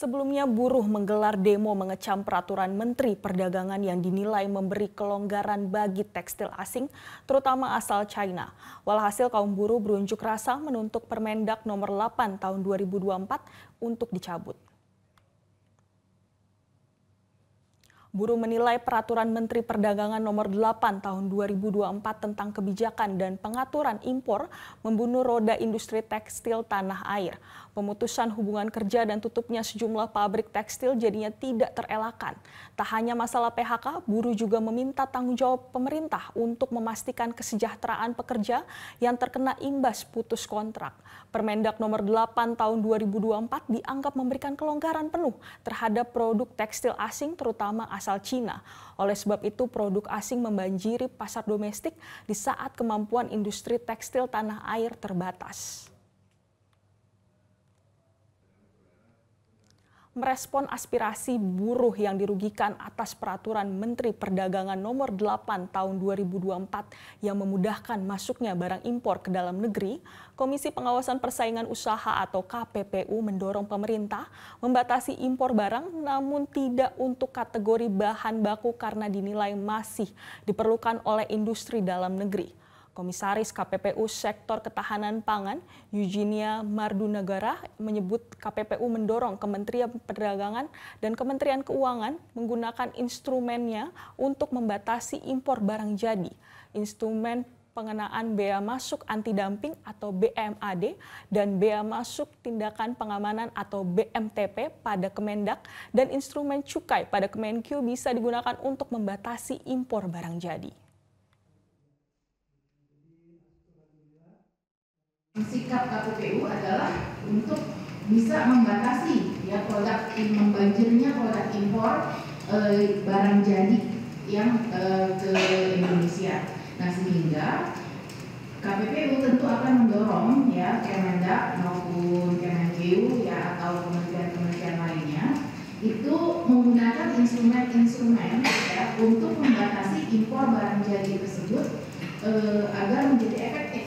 Sebelumnya buruh menggelar demo mengecam peraturan Menteri Perdagangan yang dinilai memberi kelonggaran bagi tekstil asing, terutama asal China. Walhasil kaum buruh berunjuk rasa menuntut Permendak nomor 8 tahun 2024 untuk dicabut. Buruh menilai peraturan Menteri Perdagangan nomor 8 tahun 2024 tentang kebijakan dan pengaturan impor membunuh roda industri tekstil tanah air. Pemutusan hubungan kerja dan tutupnya sejumlah pabrik tekstil jadinya tidak terelakkan. Tak hanya masalah PHK, buruh juga meminta tanggung jawab pemerintah untuk memastikan kesejahteraan pekerja yang terkena imbas putus kontrak. Permendak nomor 8 tahun 2024 dianggap memberikan kelonggaran penuh terhadap produk tekstil asing terutama asing asal Cina. Oleh sebab itu, produk asing membanjiri pasar domestik di saat kemampuan industri tekstil tanah air terbatas. merespon aspirasi buruh yang dirugikan atas peraturan Menteri Perdagangan Nomor 8 Tahun 2024 yang memudahkan masuknya barang impor ke dalam negeri, Komisi Pengawasan Persaingan Usaha atau KPPU mendorong pemerintah membatasi impor barang namun tidak untuk kategori bahan baku karena dinilai masih diperlukan oleh industri dalam negeri. Komisaris KPPU Sektor Ketahanan Pangan, Eugenia Mardunagara, menyebut KPPU mendorong Kementerian Perdagangan dan Kementerian Keuangan menggunakan instrumennya untuk membatasi impor barang jadi. Instrumen pengenaan bea masuk anti dumping atau BMAD dan bea masuk tindakan pengamanan atau BMTP pada Kemendak dan instrumen cukai pada Kemenkyu bisa digunakan untuk membatasi impor barang jadi. sikap KPPU adalah untuk bisa membatasi ya produk membanjirnya produk impor e, barang jadi yang e, ke Indonesia. Nah sehingga KPPU tentu akan mendorong ya Kemendak maupun Kemenkeu ya atau kementerian-kementerian lainnya itu menggunakan instrumen-instrumen ya untuk membatasi impor barang jadi tersebut e, agar menjadi efektif.